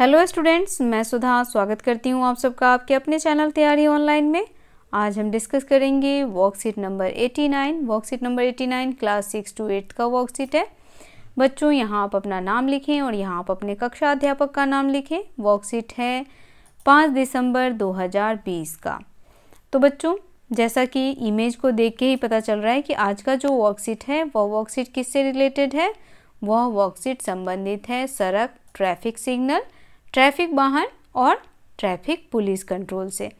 hello students मैं सुधा स्वागत करती हूँ आप सबका आपके अपने चैनल तैयारी ऑनलाइन में आज हम डिस्कस करेंगे worksheet number 89 worksheet number 89 class six to eighth का वर्कशीट है बच्चों यहाँ आप अपना नाम लिखें और यहाँ आप अपने कक्षा अध्यापक का नाम लिखें वर्कशीट है पाँच दिसंबर 2020 का तो बच्चों जैसा कि इमेज को देख के ही पता चल रहा है कि आज का जो वर्कशीट है वह वर्कशीट किससे रिलेटेड है वह वर्कशीट संबंधित है सड़क ट्रैफिक सिग्नल ट्रैफिक वाहन और ट्रैफिक पुलिस कंट्रोल से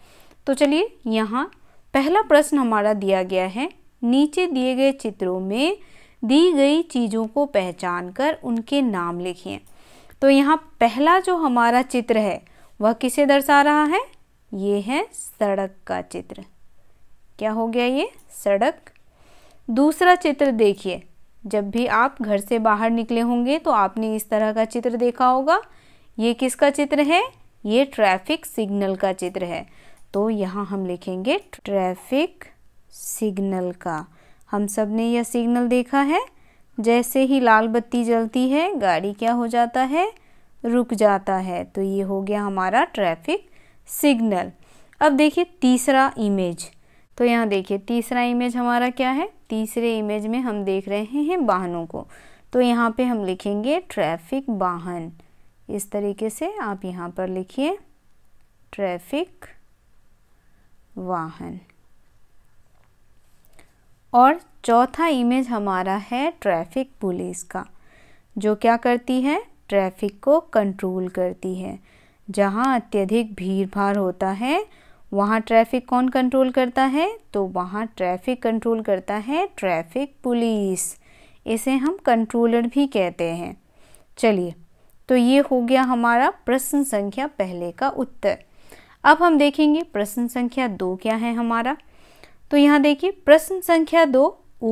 तो चलिए यहाँ पहला प्रश्न हमारा दिया गया है नीचे दिए गए चित्रों में दी गई चीज़ों को पहचान कर उनके नाम लिखिए तो यहाँ पहला जो हमारा चित्र है वह किसे दर्शा रहा है ये है सड़क का चित्र क्या हो गया ये सड़क दूसरा चित्र देखिए जब भी आप घर से बाहर निकले होंगे तो आपने इस तरह का चित्र देखा होगा ये किसका चित्र है ये ट्रैफिक सिग्नल का चित्र है तो यहाँ हम लिखेंगे ट्रैफिक सिग्नल का हम सब ने यह सिग्नल देखा है जैसे ही लाल बत्ती जलती है गाड़ी क्या हो जाता है रुक जाता है तो ये हो गया हमारा ट्रैफिक सिग्नल अब देखिए तीसरा इमेज तो यहाँ देखिए तीसरा इमेज हमारा क्या है तीसरे इमेज में हम देख रहे हैं वाहनों को तो यहाँ पे हम लिखेंगे ट्रैफिक वाहन इस तरीके से आप यहाँ पर लिखिए ट्रैफिक वाहन और चौथा इमेज हमारा है ट्रैफिक पुलिस का जो क्या करती है ट्रैफिक को कंट्रोल करती है जहाँ अत्यधिक भीड़ भाड़ होता है वहाँ ट्रैफिक कौन कंट्रोल करता है तो वहाँ ट्रैफिक कंट्रोल करता है ट्रैफिक पुलिस इसे हम कंट्रोलर भी कहते हैं चलिए तो ये हो गया हमारा प्रश्न संख्या पहले का उत्तर अब हम देखेंगे प्रश्न संख्या दो क्या है हमारा तो यहाँ देखिए प्रश्न संख्या दो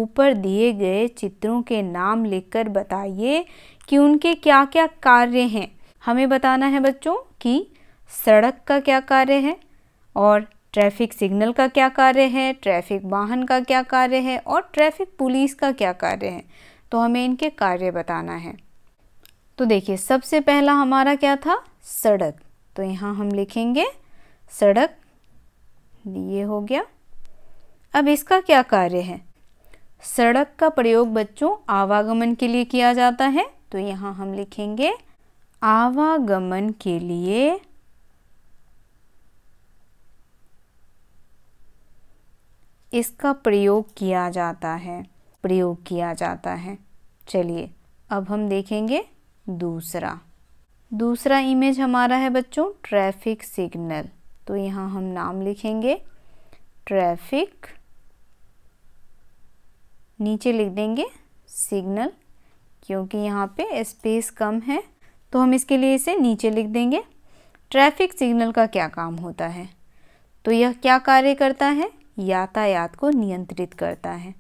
ऊपर दिए गए चित्रों के नाम लिखकर बताइए कि उनके क्या क्या कार्य हैं हमें बताना है बच्चों कि सड़क का क्या कार्य है और ट्रैफिक सिग्नल का क्या कार्य है ट्रैफिक वाहन का क्या कार्य है और ट्रैफिक पुलिस का क्या कार्य है तो हमें इनके कार्य बताना है तो देखिए सबसे पहला हमारा क्या था सड़क तो यहाँ हम लिखेंगे सड़क ये हो गया अब इसका क्या कार्य है सड़क का प्रयोग बच्चों आवागमन के लिए किया जाता है तो यहाँ हम लिखेंगे आवागमन के लिए इसका प्रयोग किया जाता है प्रयोग किया जाता है चलिए अब हम देखेंगे दूसरा दूसरा इमेज हमारा है बच्चों ट्रैफिक सिग्नल तो यहाँ हम नाम लिखेंगे ट्रैफिक नीचे लिख देंगे सिग्नल क्योंकि यहाँ पे स्पेस कम है तो हम इसके लिए इसे नीचे लिख देंगे ट्रैफिक सिग्नल का क्या काम होता है तो यह क्या कार्य करता है यातायात को नियंत्रित करता है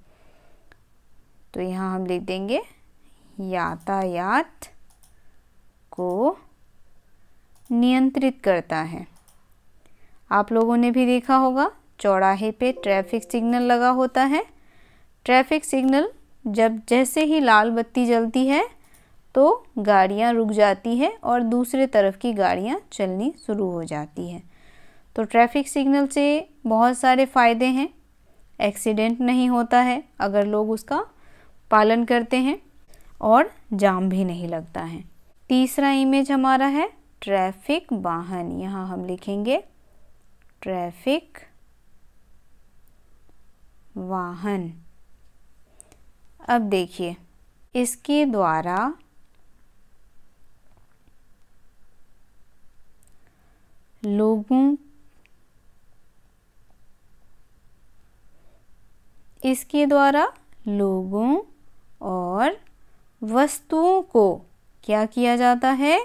तो यहाँ हम लिख देंगे यातायात को नियंत्रित करता है आप लोगों ने भी देखा होगा चौराहे पे ट्रैफिक सिग्नल लगा होता है ट्रैफिक सिग्नल जब जैसे ही लाल बत्ती जलती है तो गाड़ियाँ रुक जाती है और दूसरे तरफ की गाड़ियाँ चलनी शुरू हो जाती है तो ट्रैफिक सिग्नल से बहुत सारे फ़ायदे हैं एक्सीडेंट नहीं होता है अगर लोग उसका पालन करते हैं और जाम भी नहीं लगता है तीसरा इमेज हमारा है ट्रैफिक वाहन यहाँ हम लिखेंगे ट्रैफिक वाहन अब देखिए इसके द्वारा लोगों इसके द्वारा लोगों और वस्तुओं को क्या किया जाता है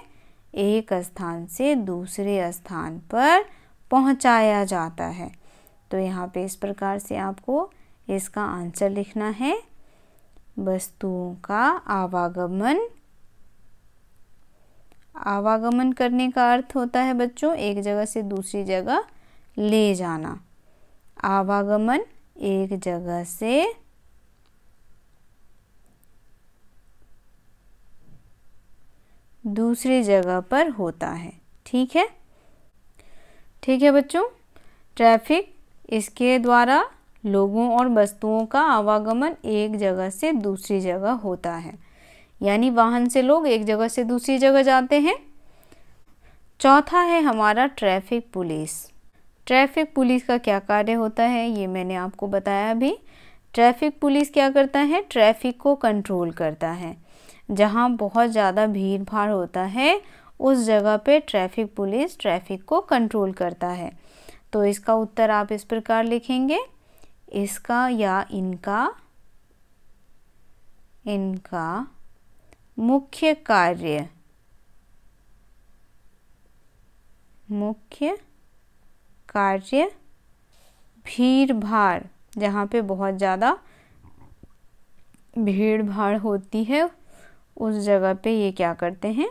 एक स्थान से दूसरे स्थान पर पहुंचाया जाता है तो यहाँ पे इस प्रकार से आपको इसका आंसर लिखना है वस्तुओं का आवागमन आवागमन करने का अर्थ होता है बच्चों एक जगह से दूसरी जगह ले जाना आवागमन एक जगह से दूसरी जगह पर होता है ठीक है ठीक है बच्चों ट्रैफिक इसके द्वारा लोगों और वस्तुओं का आवागमन एक जगह से दूसरी जगह होता है यानी वाहन से लोग एक जगह से दूसरी जगह जाते हैं चौथा है हमारा ट्रैफिक पुलिस ट्रैफिक पुलिस का क्या कार्य होता है ये मैंने आपको बताया अभी ट्रैफिक पुलिस क्या करता है ट्रैफिक को कंट्रोल करता है जहाँ बहुत ज़्यादा भीड़ भाड़ होता है उस जगह पे ट्रैफिक पुलिस ट्रैफिक को कंट्रोल करता है तो इसका उत्तर आप इस प्रकार लिखेंगे इसका या इनका इनका मुख्य कार्य मुख्य कार्य भीड़ भाड़ जहाँ पे बहुत ज़्यादा भीड़ भाड़ होती है उस जगह पे ये क्या करते हैं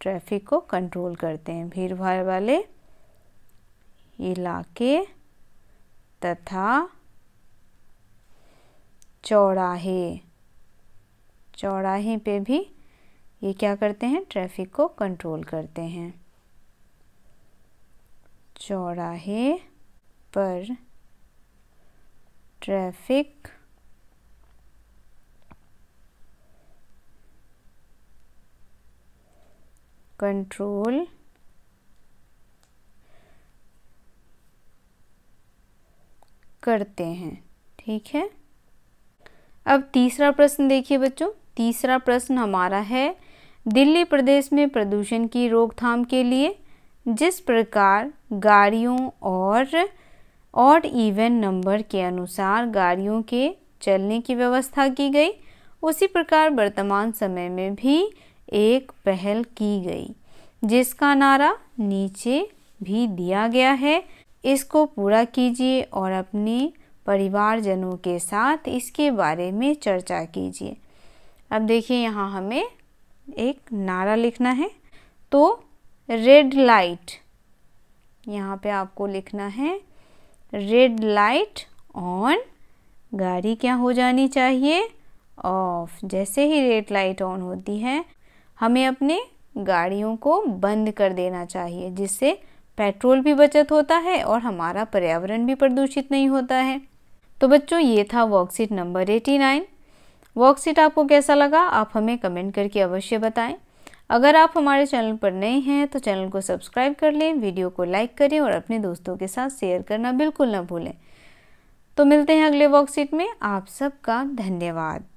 ट्रैफिक को कंट्रोल करते हैं भीड़ भाड़ वाले इलाके तथा चौराहे चौराहे पे भी ये क्या करते हैं ट्रैफिक को कंट्रोल करते हैं चौराहे पर ट्रैफिक control करते हैं ठीक है अब तीसरा प्रश्न देखिए बच्चों तीसरा प्रश्न हमारा है दिल्ली प्रदेश में प्रदूषण की रोकथाम के लिए जिस प्रकार गाड़ियों और ऑड इवन नंबर के अनुसार गाड़ियों के चलने की व्यवस्था की गई उसी प्रकार वर्तमान समय में भी एक पहल की गई जिसका नारा नीचे भी दिया गया है इसको पूरा कीजिए और अपने परिवारजनों के साथ इसके बारे में चर्चा कीजिए अब देखिए यहाँ हमें एक नारा लिखना है तो रेड लाइट यहाँ पे आपको लिखना है रेड लाइट ऑन गाड़ी क्या हो जानी चाहिए ऑफ जैसे ही रेड लाइट ऑन होती है हमें अपने गाड़ियों को बंद कर देना चाहिए जिससे पेट्रोल भी बचत होता है और हमारा पर्यावरण भी प्रदूषित नहीं होता है तो बच्चों ये था वर्कशीट नंबर 89 वर्कशीट आपको कैसा लगा आप हमें कमेंट करके अवश्य बताएं अगर आप हमारे चैनल पर नए हैं तो चैनल को सब्सक्राइब कर लें वीडियो को लाइक करें और अपने दोस्तों के साथ शेयर करना बिल्कुल ना भूलें तो मिलते हैं अगले वर्कशीट में आप सबका धन्यवाद